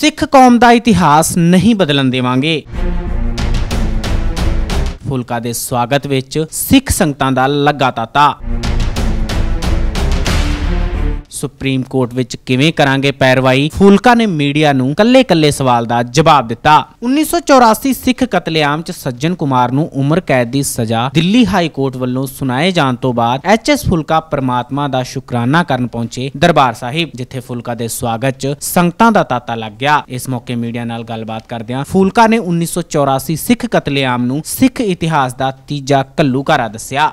ਸਿੱਖ ਕੌਮ ਦਾ ਇਤਿਹਾਸ ਨਹੀਂ ਬਦਲਣ ਦੇਵਾਂਗੇ ਫੁਲਕਾ ਦੇ ਸਵਾਗਤ ਵਿੱਚ ਸਿੱਖ ਸੰਗਤਾਂ ਦਾ ਲੱਗਾ ਤਾਤਾ ਸੁਪਰੀਮ ਕੋਰਟ ਵਿੱਚ ਕਿਵੇਂ ਕਰਾਂਗੇ ਪੈਰਵਾਈ ਫੂਲਕਾ ਨੇ ਮੀਡੀਆ ਨੂੰ ਕੱਲੇ-ਕੱਲੇ ਸਵਾਲ ਦਾ ਜਵਾਬ ਦਿੱਤਾ 1984 ਸਿੱਖ ਕਤਲੇਆਮ 'ਚ ਸੱਜਣ ਕੁਮਾਰ ਨੂੰ ਉਮਰ ਕੈਦ ਦੀ ਸਜ਼ਾ ਦਿੱਲੀ ਹਾਈ ਕੋਰਟ ਵੱਲੋਂ ਸੁਣਾਏ ਜਾਣ ਤੋਂ ਬਾਅਦ ਐਚਐਸ ਫੂਲਕਾ ਪ੍ਰਮਾਤਮਾ ਦਾ ਸ਼ੁਕਰਾਨਾ ਕਰਨ ਪਹੁੰਚੇ ਦਰਬਾਰ ਸਾਹਿਬ ਜਿੱਥੇ ਫੂਲਕਾ ਦੇ ਸਵਾਗਤ 'ਚ ਸੰਗਤਾਂ ਦਾ ਤਾਤਾ ਲੱਗ ਗਿਆ ਇਸ ਮੌਕੇ ਮੀਡੀਆ ਨਾਲ ਗੱਲਬਾਤ ਕਰਦਿਆਂ ਫੂਲਕਾ ਨੇ 1984 ਸਿੱਖ ਕਤਲੇਆਮ ਨੂੰ ਸਿੱਖ ਇਤਿਹਾਸ ਦਾ ਤੀਜਾ ਕੱਲੂਕਾਰਾ ਦੱਸਿਆ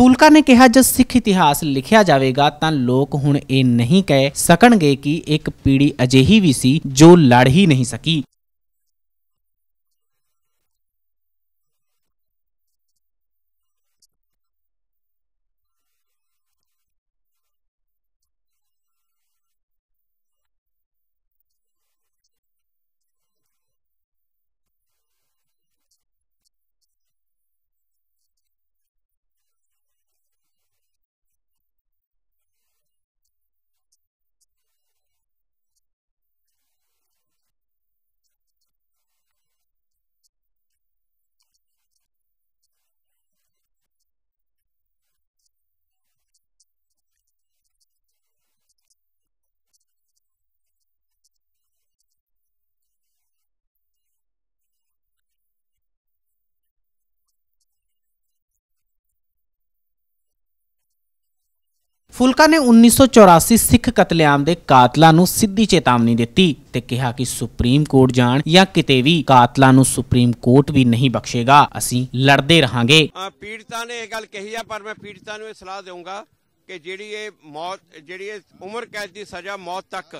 ਫੂਲਕਾ ਨੇ ਕਿਹਾ ਜੇ ਸਿੱਖ ਇਤਿਹਾਸ ਲਿਖਿਆ ਜਾਵੇਗਾ ਤਾਂ ਲੋਕ ਹੁਣ ਇਹ ਨਹੀਂ ਕਹਿ ਸਕਣਗੇ ਕਿ ਇੱਕ ਪੀੜੀ ਹੀ ਵੀ ਸੀ ਜੋ ਲੜ ਹੀ ਨਹੀਂ ਸਕੀ ਫੁਲਕਾ ਨੇ 1984 ਸਿੱਖ ਕਤਲੇਆਮ ਦੇ ਕਾਤਲਾਂ ਨੂੰ ਸਿੱਧੀ ਚੇਤਾਵਨੀ ਦਿੱਤੀ ਤੇ ਕਿਹਾ ਕਿ ਸੁਪਰੀਮ ਕੋਰਟ ਜਾਣ ਜਾਂ ਕਿਤੇ ਵੀ ਕਾਤਲਾਂ ਨੂੰ ਸੁਪਰੀਮ ਕੋਰਟ ਵੀ ਨਹੀਂ ਬਖਸ਼ੇਗਾ ਅਸੀਂ ਲੜਦੇ ਰਹਾਂਗੇ ਪੀੜਤਾਂ ਨੇ ਇਹ ਗੱਲ ਕਹੀ ਆ ਪਰ ਮੈਂ ਪੀੜਤਾਂ ਨੂੰ ਇਹ ਸਲਾਹ ਦੇਵਾਂਗਾ ਕਿ ਜਿਹੜੀ ਇਹ ਮੌਤ ਜਿਹੜੀ ਇਹ ਉਮਰ ਕੈਦ ਦੀ ਸਜ਼ਾ ਮੌਤ ਤੱਕ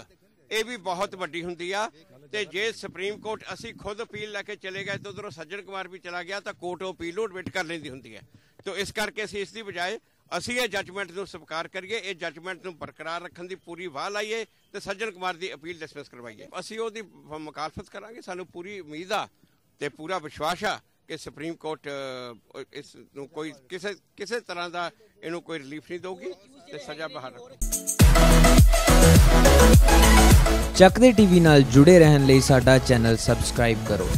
ਇਹ ਵੀ ਬਹੁਤ ਵੱਡੀ ਹੁੰਦੀ ਆ ਤੇ ਜੇ ਸੁਪਰੀਮ ਕੋਰਟ ਅਸੀਂ ਖੁਦ ਅਪੀਲ ਲੈ ਕੇ ਚਲੇ ਗਏ ਤਾਂ ਉਧਰੋਂ ਸੱਜਣ ਕੁਮਾਰ ਵੀ ਚਲਾ ਗਿਆ ਤਾਂ ਕੋਰਟ ਅਪੀਲ ਉਹ ਡਿਬੇਟ ਕਰ ਲੈਂਦੀ ਹੁੰਦੀ ਹੈ ਤੋ ਇਸ ਕਰਕੇ ਅਸੀਂ ਇਸ ਦੀ ਬਜਾਏ ਅਸੀਂ ਇਹ ਜੱਜਮੈਂਟ ਨੂੰ ਸਵੀਕਾਰ ਕਰੀਏ ਇਹ ਜੱਜਮੈਂਟ ਨੂੰ ਬਰਕਰਾਰ ਰੱਖਣ ਦੀ ਪੂਰੀ ਵਾਹ ਲਾਈਏ ਤੇ ਸੱਜਣ ਕੁਮਾਰ ਦੀ ਅਪੀਲ ਡਿਸਮਿਸ ਕਰਵਾਈਏ ਅਸੀਂ ਉਹਦੀ ਮੁਕਾਫਤ ਕਰਾਂਗੇ ਸਾਨੂੰ ਪੂਰੀ ਉਮੀਦ ਆ ਤੇ ਪੂਰਾ ਵਿਸ਼ਵਾਸ ਆ ਕਿ ਸੁਪਰੀਮ ਕੋਰਟ ਇਸ ਨੂੰ ਕੋਈ ਕਿਸੇ ਕਿਸੇ ਤਰ੍ਹਾਂ ਦਾ ਇਹਨੂੰ ਕੋਈ ਰਿਲੀਫ ਨਹੀਂ ਦੇਊਗੀ ਤੇ ਸਜ਼ਾ ਬਹਾਰ ਰੱਖੇ ਚੱਕਦੇ ਟੀਵੀ ਨਾਲ ਜੁੜੇ ਰਹਿਣ ਲਈ ਸਾਡਾ ਚੈਨਲ ਸਬਸਕ੍ਰਾਈਬ ਕਰੋ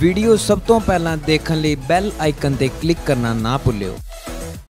ਵੀਡੀਓ ਸਭ ਤੋਂ ਪਹਿਲਾਂ ਦੇਖਣ ਲਈ ਬੈਲ ਆਈਕਨ ਤੇ ਕਲਿੱਕ ਕਰਨਾ ਨਾ ਭੁੱਲਿਓ